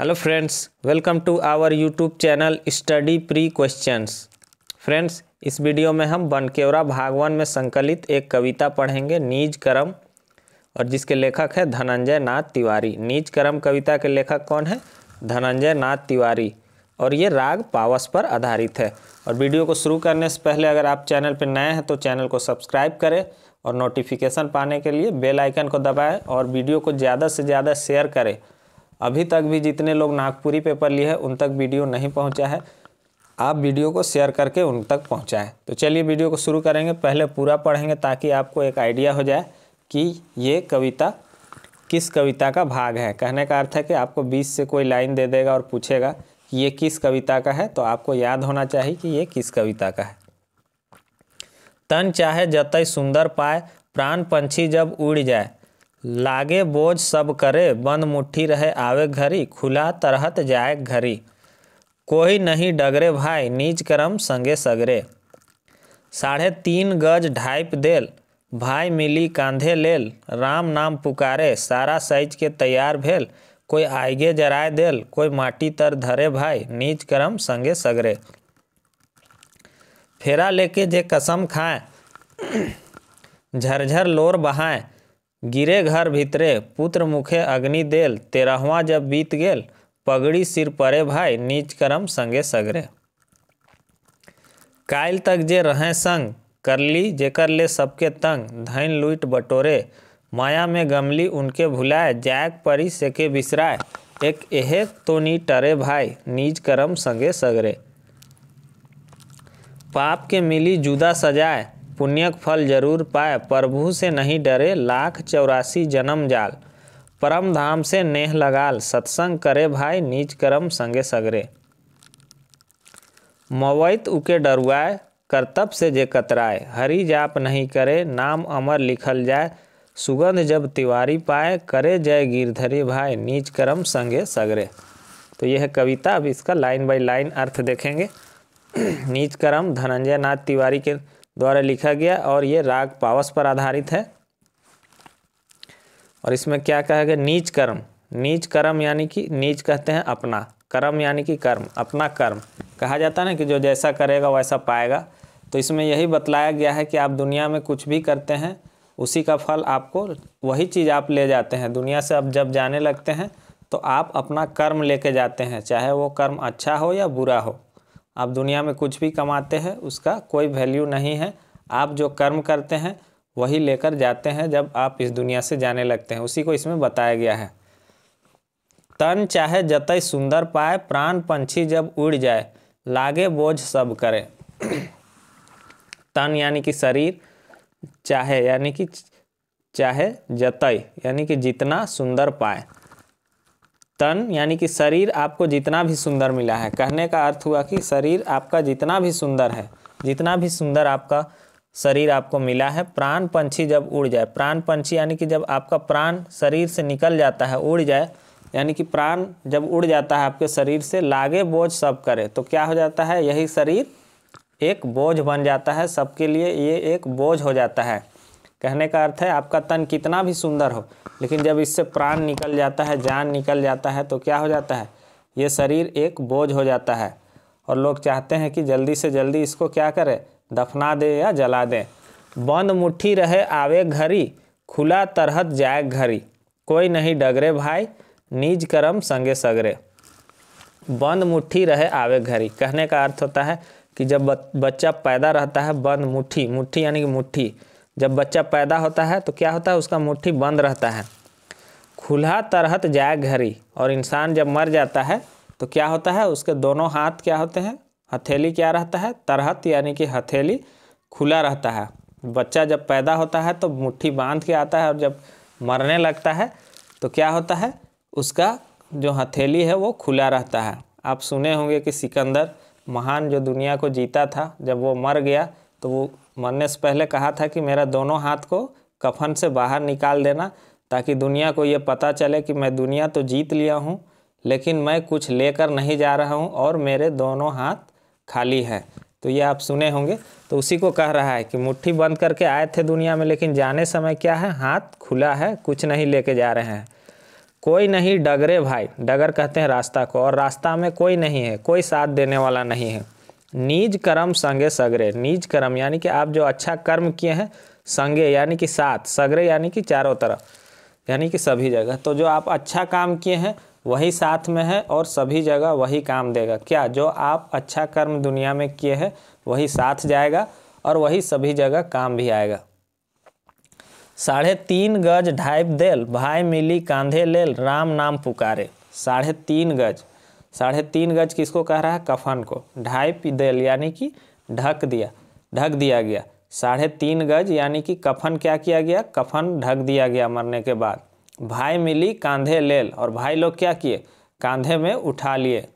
hello friends welcome to our YouTube channel study pre questions friends इस video में हम बनकेवरा भागवान में संकलित एक कविता पढ़ेंगे नीज करम और जिसके लेखक है धनंजय नाथ तिवारी नीज करम कविता के लेखक कौन है धनंजय नाथ तिवारी और ये राग पावस पर आधारित है और वीडियो को शुरू करने से पहले अगर आप चैनल पर नए हैं तो चैनल को सब्सक्राइब करें और नोटिफिकेशन पाने के लिए बेलाइकन को दबाएँ और वीडियो को ज़्यादा से ज़्यादा शेयर करें अभी तक भी जितने लोग नागपुरी पेपर लिए हैं उन तक वीडियो नहीं पहुँचा है आप वीडियो को शेयर करके उन तक पहुँचाएँ तो चलिए वीडियो को शुरू करेंगे पहले पूरा पढ़ेंगे ताकि आपको एक आइडिया हो जाए कि ये कविता किस कविता का भाग है कहने का अर्थ है कि आपको बीस से कोई लाइन दे देगा और पूछेगा कि ये किस कविता का है तो आपको याद होना चाहिए कि ये किस कविता का है तन चाहे जतई सुंदर पाए प्राण पंछी जब उड़ जाए लागे बोझ सब करे बंद मुट्ठी रहे आवे घरी खुला तरहत जाए घरी कोई नहीं डगरे भाई नीच करम संगे सगरे साढ़े तीन गज ढाइप देल भाई मिली कांधे लेल राम नाम पुकारे सारा साइज के तैयार भेल कोई आगे जराय देल कोई माटी तर धरे भाई नीच करम संगे सगरे फेरा लेके जे कसम खाए झरझर लोर बहाए गिरे घर भीतरे पुत्र मुखे अग्नि देल तेरहवा जब बीत गेल पगड़ी सिर परे भाई नीच करम संगे सगरे काल तक जे रहें संग करली जेकर ले सबके तंग धन लुट बटोरे माया में गमली उनके भुलाए जायक परी सेके बिसराए एक एहे तो नी टरे भाई नीच करम संगे सगरे पाप के मिली जुदा सजाए पुण्यक फल जरूर पाए प्रभु से नहीं डरे लाख चौरासी जन्म जाल परम धाम से नेह लगाल सत्संग करे भाई नीच करम संगे सगरे मवैत उके डरुआए करतब से जे कतराए हरि जाप नहीं करे नाम अमर लिखल जाए सुगंध जब तिवारी पाए करे जय गिरधरी भाई नीच करम संगे सगरे तो यह कविता अब इसका लाइन बाय लाइन अर्थ देखेंगे नीच कर्म धनंजय नाथ तिवारी के द्वारा लिखा गया और ये राग पावस पर आधारित है और इसमें क्या कहा गया नीच कर्म नीच कर्म यानी कि नीच कहते हैं अपना कर्म यानी कि कर्म अपना कर्म कहा जाता है ना कि जो जैसा करेगा वैसा पाएगा तो इसमें यही बतलाया गया है कि आप दुनिया में कुछ भी करते हैं उसी का फल आपको वही चीज़ आप ले जाते हैं दुनिया से आप जब जाने लगते हैं तो आप अपना कर्म लेके जाते हैं चाहे वो कर्म अच्छा हो या बुरा हो आप दुनिया में कुछ भी कमाते हैं उसका कोई वैल्यू नहीं है आप जो कर्म करते हैं वही लेकर जाते हैं जब आप इस दुनिया से जाने लगते हैं उसी को इसमें बताया गया है तन चाहे जतई सुंदर पाए प्राण पंछी जब उड़ जाए लागे बोझ सब करे तन यानी कि शरीर चाहे यानी कि चाहे जतई यानी कि जितना सुंदर पाए तन यानी कि शरीर आपको जितना भी सुंदर मिला है कहने का अर्थ हुआ कि शरीर आपका जितना भी सुंदर है जितना भी सुंदर आपका शरीर आपको मिला है प्राण पंछी जब उड़ जाए प्राण पंछी यानी कि जब आपका प्राण शरीर से निकल जाता है उड़ जाए यानी कि प्राण जब उड़ जाता है आपके शरीर से लागे बोझ सब करे तो क्या हो जाता है यही शरीर एक बोझ बन जाता है सबके लिए ये एक बोझ हो जाता है कहने का अर्थ है आपका तन कितना भी सुंदर हो लेकिन जब इससे प्राण निकल जाता है जान निकल जाता है तो क्या हो जाता है ये शरीर एक बोझ हो जाता है और लोग चाहते हैं कि जल्दी से जल्दी इसको क्या करें दफना दें या जला दें बंद मुट्ठी रहे आवे घरी खुला तरहत जाए घरी कोई नहीं डगरे भाई निज करम संगे सगरे बंद मुट्ठी रहे आवे घरी कहने का अर्थ होता है कि जब बच्चा पैदा रहता है बंद मुट्ठी मुट्ठी यानी कि मुट्ठी जब बच्चा पैदा होता है तो क्या होता है उसका मुट्ठी बंद रहता है खुला तरहत जाए घरी और इंसान जब मर जाता है तो क्या होता है उसके दोनों हाथ क्या होते हैं हथेली क्या रहता है तरहत यानी कि हथेली खुला रहता है बच्चा जब पैदा होता है तो मुट्ठी बांध के आता है और जब मरने लगता है तो क्या होता है उसका जो हथेली है वो खुला रहता है आप सुने होंगे कि सिकंदर महान जो दुनिया को जीता था जब वो मर गया तो वो मन ने पहले कहा था कि मेरा दोनों हाथ को कफन से बाहर निकाल देना ताकि दुनिया को ये पता चले कि मैं दुनिया तो जीत लिया हूँ लेकिन मैं कुछ लेकर नहीं जा रहा हूँ और मेरे दोनों हाथ खाली हैं तो ये आप सुने होंगे तो उसी को कह रहा है कि मुट्ठी बंद करके आए थे दुनिया में लेकिन जाने समय क्या है हाथ खुला है कुछ नहीं लेके जा रहे हैं कोई नहीं डगरे भाई डगर कहते हैं रास्ता को और रास्ता में कोई नहीं है कोई साथ देने वाला नहीं है निज कर्म संगे सगरे निज कर्म यानी कि आप जो अच्छा कर्म किए हैं संगे यानी कि साथ सगरे यानी कि चारों तरफ यानी कि सभी जगह तो जो आप अच्छा काम किए हैं वही साथ में है और सभी जगह वही काम देगा क्या जो आप अच्छा कर्म दुनिया में किए हैं वही साथ जाएगा और वही सभी जगह काम भी आएगा साढ़े तीन गज ढाई देल भाई मिली कांधे लेल राम नाम पुकारे साढ़े तीन गज साढ़े तीन गज किसको कह रहा है कफन को ढाई पिदल यानी कि ढक दिया ढक दिया गया साढ़े तीन गज यानी कि कफन क्या किया गया कफन ढक दिया गया मरने के बाद भाई मिली कांधे लेल और भाई लोग क्या किए कांधे में उठा लिए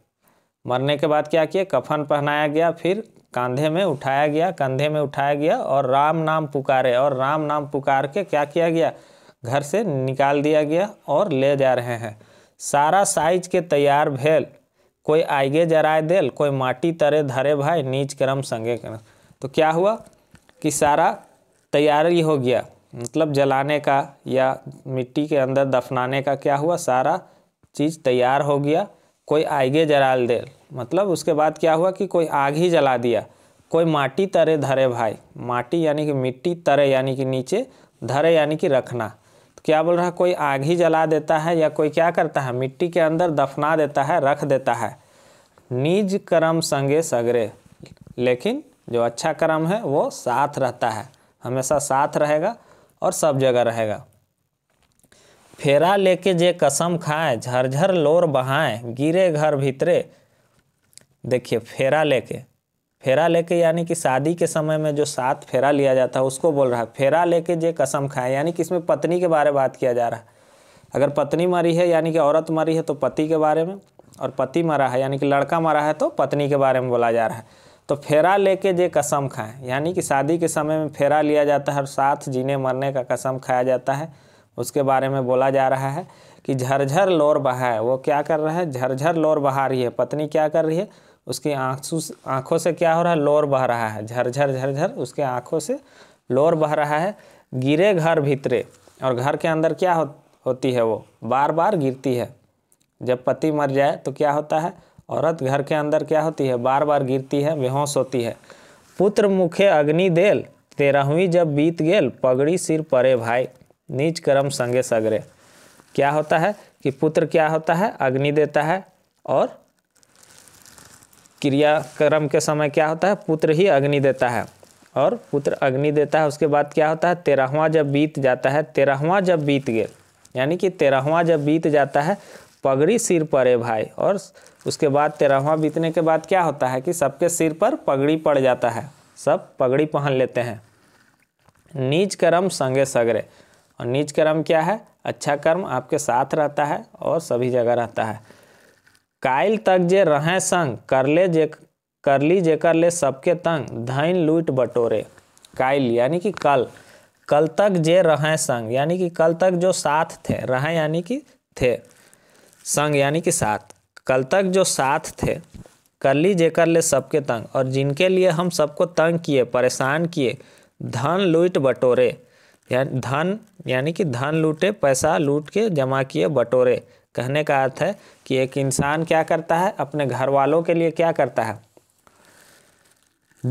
मरने के बाद क्या किए कफन पहनाया गया फिर कांधे में उठाया गया कंधे में उठाया गया और राम नाम पुकारे और राम नाम पुकार के क्या किया गया घर से निकाल दिया गया और ले जा रहे हैं सारा साइज के तैयार भेल कोई आगे जराए दिल कोई माटी तरे धरे भाई नीच क्रम संगे क्रम तो क्या हुआ कि सारा तैयारी हो गया मतलब जलाने का या मिट्टी के अंदर दफनाने का क्या हुआ सारा चीज़ तैयार हो गया कोई आगे जलाल दे मतलब उसके बाद क्या हुआ कि कोई आग ही जला दिया कोई माटी तरे धरे भाई माटी यानी कि मिट्टी तरे यानी कि नीचे धरे यानी कि रखना क्या बोल रहा है कोई आग ही जला देता है या कोई क्या करता है मिट्टी के अंदर दफना देता है रख देता है निज कर्म संगे सगरे लेकिन जो अच्छा कर्म है वो साथ रहता है हमेशा साथ रहेगा और सब जगह रहेगा फेरा लेके जे कसम खाएं झरझर लोर बहाए गिरे घर भीतरे देखिए फेरा लेके फेरा लेके यानी कि शादी के समय में जो सात फेरा लिया जाता है उसको बोल रहा है फेरा लेके जे कसम खाए यानी कि इसमें पत्नी के बारे में बात किया जा रहा है अगर पत्नी मरी है यानी कि औरत मरी है तो पति के बारे में और पति मरा है यानी कि लड़का मरा है तो पत्नी के बारे में बोला जा रहा है तो फेरा लेके जे कसम खाएं यानी कि शादी के समय में फेरा लिया जाता है और साथ जीने मरने का कसम खाया जाता है उसके बारे में बोला जा रहा है कि झरझर लोर बहाए वो क्या कर रहा है झरझर लोर बहा रही है पत्नी क्या कर रही है उसकी से आँखों से क्या हो रहा है लोर बह रहा है झरझर झरझर उसके आँखों से लोर बह रहा है गिरे घर भीतरे और घर के अंदर क्या हो, होती है वो बार बार गिरती है जब पति मर जाए तो क्या होता है औरत घर के अंदर क्या होती है बार बार गिरती है बेहोश होती है पुत्र मुखे अग्नि देल तेरहवीं जब बीत गेल पगड़ी सिर परे भाई नीच कर्म संगे सगरे क्या होता है कि पुत्र क्या होता है अग्नि देता है और क्रियाक्रम के समय क्या होता है पुत्र ही अग्नि देता है और पुत्र अग्नि देता है उसके बाद क्या होता है तेरहवा जब बीत जाता है तेरहवा जब बीत गए यानी कि तेरहवा जब बीत जाता है पगड़ी सिर पर है भाई और उसके बाद तेरहवा बीतने के बाद क्या होता है कि सबके सिर पर पगड़ी पड़ जाता है सब पगड़ी पहन लेते हैं नीच कर्म संगे सगरे और नीच कर्म क्या है अच्छा कर्म आपके साथ रहता है और सभी जगह रहता है कायल तक जे रहें संग करले जे करली जेकर ले सबके तंग धन लूट बटोरे कायल यानी कि कल कल तक जे रहें संग यानी कि कल तक जो साथ थे रहें यानी कि थे संग यानी कि साथ कल तक जो साथ थे करली जेकर ले सबके तंग और जिनके लिए हम सबको तंग किए परेशान किए धन लूट बटोरे या धन यानी कि धन लूटे पैसा लूट के जमा किए बटोरे कहने का अर्थ है कि एक इंसान क्या करता है अपने घर वालों के लिए क्या करता है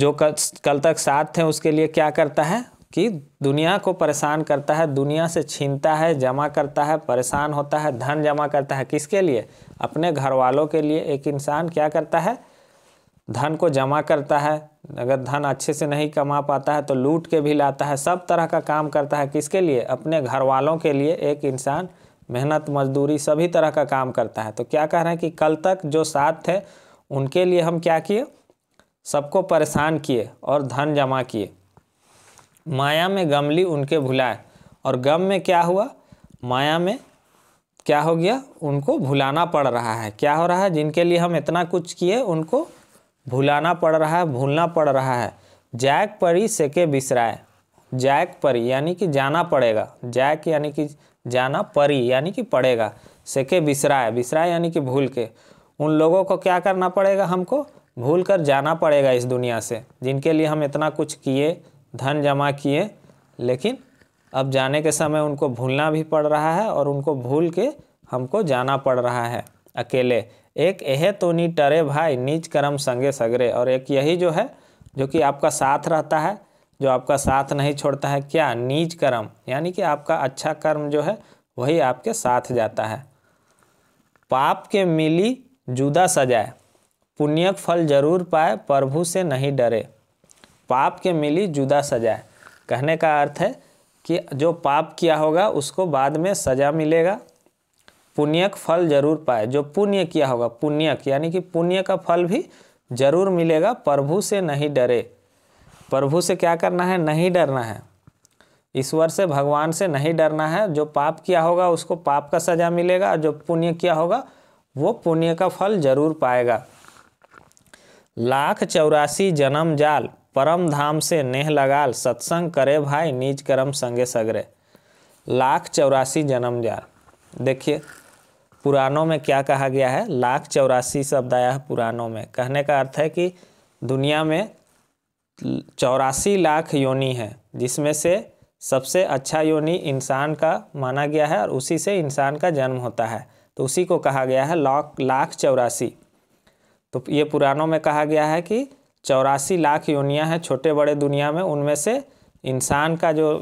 जो कल तक साथ थे उसके लिए क्या करता है कि दुनिया को परेशान करता है दुनिया से छीनता है जमा करता है परेशान होता है धन जमा करता है किसके लिए अपने घर वालों के लिए एक इंसान क्या करता है धन को जमा करता है अगर धन अच्छे से नहीं कमा पाता है तो लूट के भी लाता है सब तरह का काम करता है किसके लिए अपने घर वालों के लिए एक इंसान मेहनत मजदूरी सभी तरह का काम करता है तो क्या कह रहे हैं कि कल तक जो साथ थे उनके लिए हम क्या किए सबको परेशान किए और धन जमा किए माया में गमली उनके भुलाए और गम में क्या हुआ माया में क्या हो गया उनको भुलाना पड़ रहा है क्या हो रहा है जिनके लिए हम इतना कुछ किए उनको भुलाना पड़ रहा है भूलना पड़ रहा है जैक परी सेके बिसराए जैक परी यानी कि जाना पड़ेगा जैक यानी कि जाना परी यानी कि पड़ेगा सेके बिसराए बिसराए यानी कि भूल के उन लोगों को क्या करना पड़ेगा हमको भूल कर जाना पड़ेगा इस दुनिया से जिनके लिए हम इतना कुछ किए धन जमा किए लेकिन अब जाने के समय उनको भूलना भी पड़ रहा है और उनको भूल के हमको जाना पड़ रहा है अकेले एक एह तो नी टरे भाई नीच कर्म संगे सगरे और एक यही जो है जो कि आपका साथ रहता है जो आपका साथ नहीं छोड़ता है क्या नीच कर्म यानी कि आपका अच्छा कर्म जो है वही आपके साथ जाता है पाप के मिली जुदा सजाए पुण्यक फल जरूर पाए प्रभु से नहीं डरे पाप के मिली जुदा सजाए कहने का अर्थ है कि जो पाप किया होगा उसको बाद में सजा मिलेगा पुण्यक फल जरूर पाए जो पुण्य किया होगा पुण्यक यानी कि पुण्य का फल भी जरूर मिलेगा प्रभु से नहीं डरे प्रभु से क्या करना है नहीं डरना है ईश्वर से भगवान से नहीं डरना है जो पाप किया होगा उसको पाप का सज़ा मिलेगा जो पुण्य किया होगा वो पुण्य का फल जरूर पाएगा लाख चौरासी जन्म जाल परम धाम से नेह लगाल सत्संग करे भाई निज कर्म संगे सगरे लाख चौरासी जन्म जाल देखिए पुराणों में क्या कहा गया है लाख चौरासी शब्द आया है पुराणों में कहने का अर्थ है कि दुनिया में चौरासी लाख योनि है जिसमें से सबसे अच्छा योनि इंसान का माना गया है और उसी से इंसान का जन्म होता है तो उसी को कहा गया है लाख लाख चौरासी तो ये पुराणों में कहा गया है कि चौरासी लाख योनियां हैं छोटे बड़े दुनिया में उनमें से इंसान का जो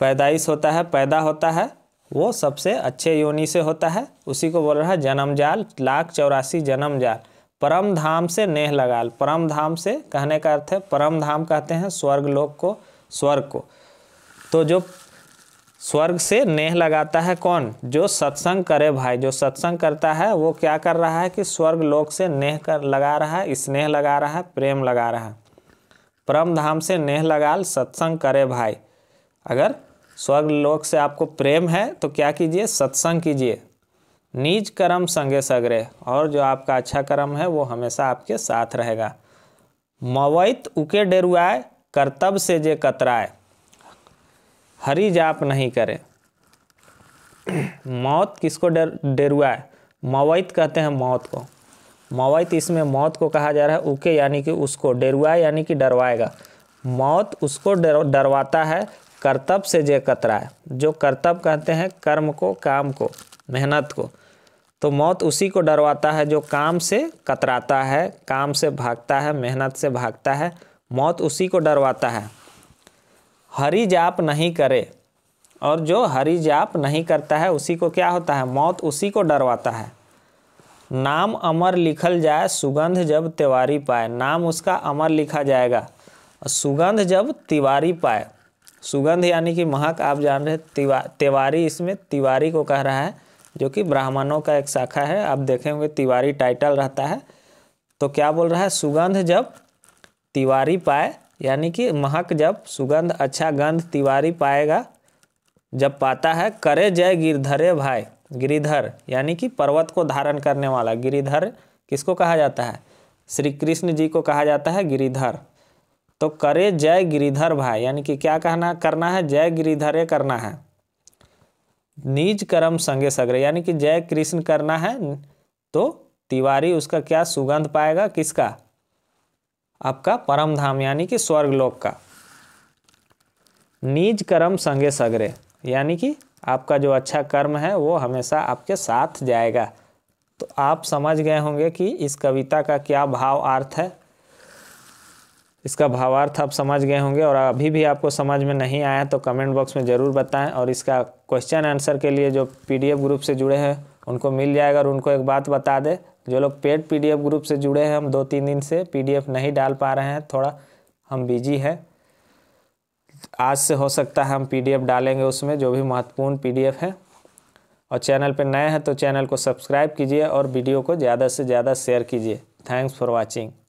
पैदाइश होता है पैदा होता है वो सबसे अच्छे योनि से होता है उसी को बोल रहा है जन्मजाल लाख चौरासी जन्मजाल परम धाम से नेह लगाल परम धाम से कहने का अर्थ है परम धाम कहते हैं स्वर्ग लोक को स्वर्ग को तो जो स्वर्ग से नेह लगाता है कौन जो सत्संग करे भाई जो सत्संग करता है वो क्या कर रहा है कि स्वर्ग लोक से नेह कर लगा रहा है स्नेह लगा रहा है प्रेम लगा रहा है परम धाम से नेह लगाल सत्संग करे भाई अगर स्वर्ग लोक से आपको प्रेम है तो क्या कीजिए सत्संग कीजिए नीच कर्म संगे सगरे और जो आपका अच्छा कर्म है वो हमेशा आपके साथ रहेगा मवैत उके डेरुआए कर्तव्य से जे कतराए हरी जाप नहीं करे मौत किसको डर डेरुआ मवैत कहते हैं मौत को मवैत इसमें मौत को कहा जा रहा है उके यानी कि उसको डेरुआ यानी कि डरवाएगा मौत उसको डरवाता है कर्तव्य से जे कतराए जो कर्तव्य कहते हैं कर्म को काम को मेहनत को तो मौत उसी को डरवाता है जो काम से कतराता है काम से भागता है मेहनत से भागता है मौत उसी को डरवाता है हरी जाप नहीं करे और जो हरी जाप नहीं करता है उसी को क्या होता है मौत उसी को डरवाता है नाम अमर लिखल जाए सुगंध जब तिवारी पाए नाम उसका अमर लिखा जाएगा सुगंध जब तिवारी पाए सुगंध यानी कि महक आप जान रहे तिवा तिवारी इसमें तिवारी को कह रहा है जो कि ब्राह्मणों का एक शाखा है आप देखेंगे तिवारी टाइटल रहता है तो क्या बोल रहा है सुगंध जब तिवारी पाए यानी कि महक जब सुगंध अच्छा गंध तिवारी पाएगा जब पाता है करे जय गिरधरे भाई गिरिधर यानी कि पर्वत को धारण करने वाला गिरिधर किसको कहा जाता है श्री कृष्ण जी को कहा जाता है गिरिधर तो करे जय गिरिधर भाई यानी कि क्या कहना करना है जय गिरिधरे करना है निज कर्म संगे सगरे यानी कि जय कृष्ण करना है तो तिवारी उसका क्या सुगंध पाएगा किसका आपका परम धाम यानी कि स्वर्ग लोक का निज कर्म संगे सगरे यानी कि आपका जो अच्छा कर्म है वो हमेशा आपके साथ जाएगा तो आप समझ गए होंगे कि इस कविता का क्या भाव अर्थ है इसका भावार्थ आप समझ गए होंगे और अभी भी आपको समझ में नहीं आया तो कमेंट बॉक्स में ज़रूर बताएं और इसका क्वेश्चन आंसर के लिए जो पीडीएफ ग्रुप से जुड़े हैं उनको मिल जाएगा और उनको एक बात बता दें जो लोग पेड पीडीएफ ग्रुप से जुड़े हैं हम दो तीन दिन से पीडीएफ नहीं डाल पा रहे हैं थोड़ा हम बिजी हैं आज से हो सकता है हम पी डालेंगे उसमें जो भी महत्वपूर्ण पी है और चैनल पर नए हैं तो चैनल को सब्सक्राइब कीजिए और वीडियो को ज़्यादा से ज़्यादा शेयर कीजिए थैंक्स फॉर वॉचिंग